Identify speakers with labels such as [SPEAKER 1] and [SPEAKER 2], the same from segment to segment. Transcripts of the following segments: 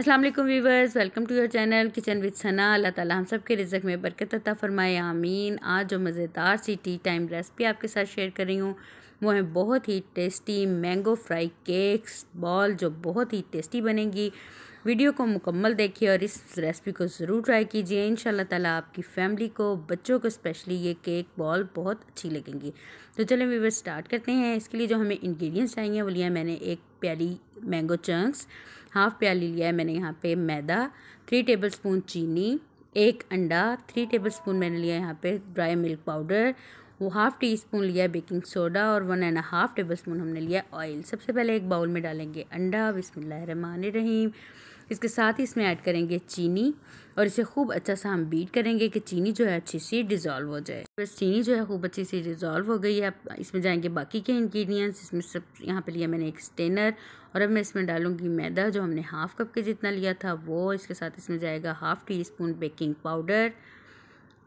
[SPEAKER 1] Aslam viewers welcome to your channel kitchen with Sana अल्लाह ताला हम सब के रिजक में बरकत अता फरमाए आमीन आज जो मज़ेदार सी टी टाइम रेसिपी आपके साथ शेयर कर रही हूँ वो है बहुत ही tasty mango fry cakes ball जो बहुत ही टेस्टी बनेगी वीडियो को मुकम्मल देखिए और इस रेसिपी को ज़रूर ट्राई कीजिए इन ताला आपकी फैमिली को बच्चों को स्पेशली ये केक बॉल बहुत अच्छी लगेंगी तो चलिए वीवर स्टार्ट करते हैं इसके लिए जो हमें इंग्रेडिएंट्स चाहिए वो लिया मैंने एक प्याली मैंगो चंक्स हाफ़ प्याली लिया है मैंने यहाँ पर मैदा थ्री टेबल चीनी एक अंडा थ्री टेबल मैंने लिया यहाँ पर ड्राई मिल्क पाउडर वो हाफ़ टी स्पून लिया बेकिंग सोडा और one and half tablespoon हमने लिया ऑयल सबसे पहले एक बाउल में डालेंगे अंडा बिसमिल्लर रहीम इसके साथ ही इसमें ऐड करेंगे चीनी और इसे खूब अच्छा सा हम बीट करेंगे कि चीनी जो है अच्छी सी डिज़ोल्व हो जाए बस चीनी जो है खूब अच्छी सी डिज़ोल्व हो गई है अब इसमें जाएंगे बाकी के इंग्रेडिएंट्स इसमें सब यहाँ पे लिया मैंने एक स्टेनर और अब मैं इसमें डालूंगी मैदा जो हमने हाफ़ कप के जितना लिया था वो इसके साथ इसमें जाएगा half teaspoon baking powder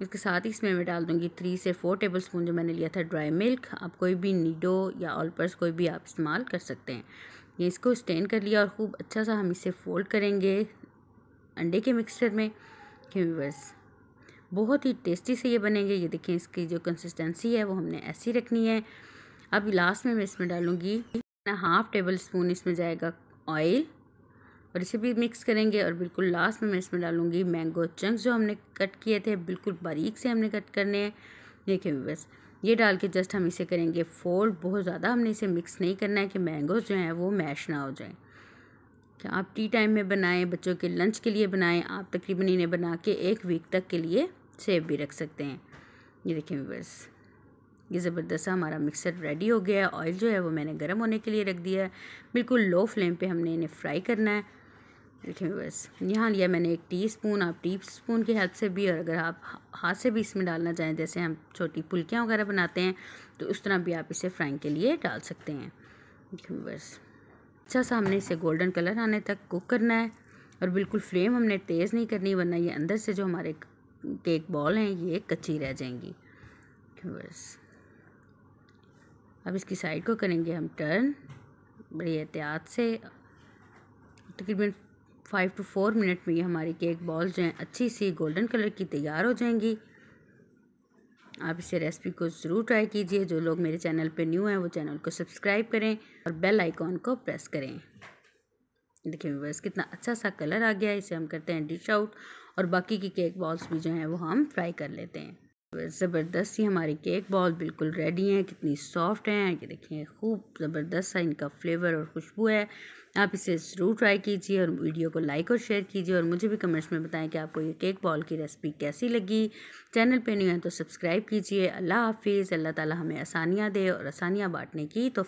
[SPEAKER 1] इसके साथ ही इसमें मैं डाल दूँगी थ्री से फोर टेबल स्पून जो मैंने लिया था ड्राई मिल्क आप कोई भी नीडो या ऑलपर्स कोई भी आप इस्तेमाल कर सकते हैं ये इसको स्टैंड कर लिया और ख़ूब अच्छा सा हम इसे फोल्ड करेंगे अंडे के मिक्सचर में बस बहुत ही टेस्टी से ये बनेंगे ये देखें इसकी जो कंसिस्टेंसी है वो हमने ऐसी रखनी है अब लास्ट में मैं इसमें डालूँगी हाफ़ टेबल स्पून इसमें जाएगा ऑयल और इसे भी मिक्स करेंगे और बिल्कुल लास्ट में मैं इसमें डालूँगी मैंगो चंक्स जो हमने कट किए थे बिल्कुल बारीक से हमने कट करने हैं देखिए बस ये डाल के जस्ट हम इसे करेंगे फोल्ड बहुत ज़्यादा हमने इसे मिक्स नहीं करना है कि मैंगोज़ जो हैं वो मैश ना हो जाए क्या आप टी टाइम में बनाएं बच्चों के लंच के लिए बनाएं आप तकरीबन इन्हें बना के एक वीक तक के लिए सेव भी रख सकते हैं ये देखें बस ये ज़बरदस्त हमारा मिक्सर रेडी हो गया है ऑयल जो है वो मैंने गर्म होने के लिए रख दिया है बिल्कुल लो फ्लेम पर हमने इन्हें फ्राई करना है देखें बस यहाँ लिया मैंने एक टीस्पून आप टी स्पून की हेल्प से भी और अगर आप हाथ से भी इसमें डालना चाहें जैसे हम छोटी पुलकियाँ वगैरह बनाते हैं तो उस तरह भी आप इसे फ्राइंग के लिए डाल सकते हैं देखें बस अच्छा सा हमने इसे गोल्डन कलर आने तक कुक करना है और बिल्कुल फ्लेम हमने तेज़ नहीं करनी वरना ये अंदर से जो हमारे केक बॉल हैं ये कच्ची रह जाएंगी बस अब इसकी साइड को करेंगे हम टर्न बड़ी एहतियात से तकरीबन फाइव टू फोर मिनट में ये हमारी केक बॉल्स जो हैं अच्छी सी गोल्डन कलर की तैयार हो जाएंगी आप इसे रेसिपी को ज़रूर ट्राई कीजिए जो लोग मेरे चैनल पे न्यू हैं वो चैनल को सब्सक्राइब करें और बेल आइकॉन को प्रेस करें देखिए बस कितना अच्छा सा कलर आ गया है इसे हम करते हैं डिश आउट और बाकी की केक बॉल्स भी जो हैं वो हम फ्राई कर लेते हैं ज़बरदस्त ही हमारी केक बॉल बिल्कुल रेडी हैं कितनी सॉफ्ट हैं ये देखें खूब ज़बरदस्त सा इनका फ्लेवर और खुशबू है आप इसे ज़रूर ट्राई कीजिए और वीडियो को लाइक और शेयर कीजिए और मुझे भी कमेंट्स में बताएं कि आपको ये केक बॉल की रेसिपी कैसी लगी चैनल पे नहीं है तो सब्सक्राइब कीजिए अल्लाह हाफिज़ अल्लाह ताला हमें आसानियाँ दे और आसानियाँ बांटने की तो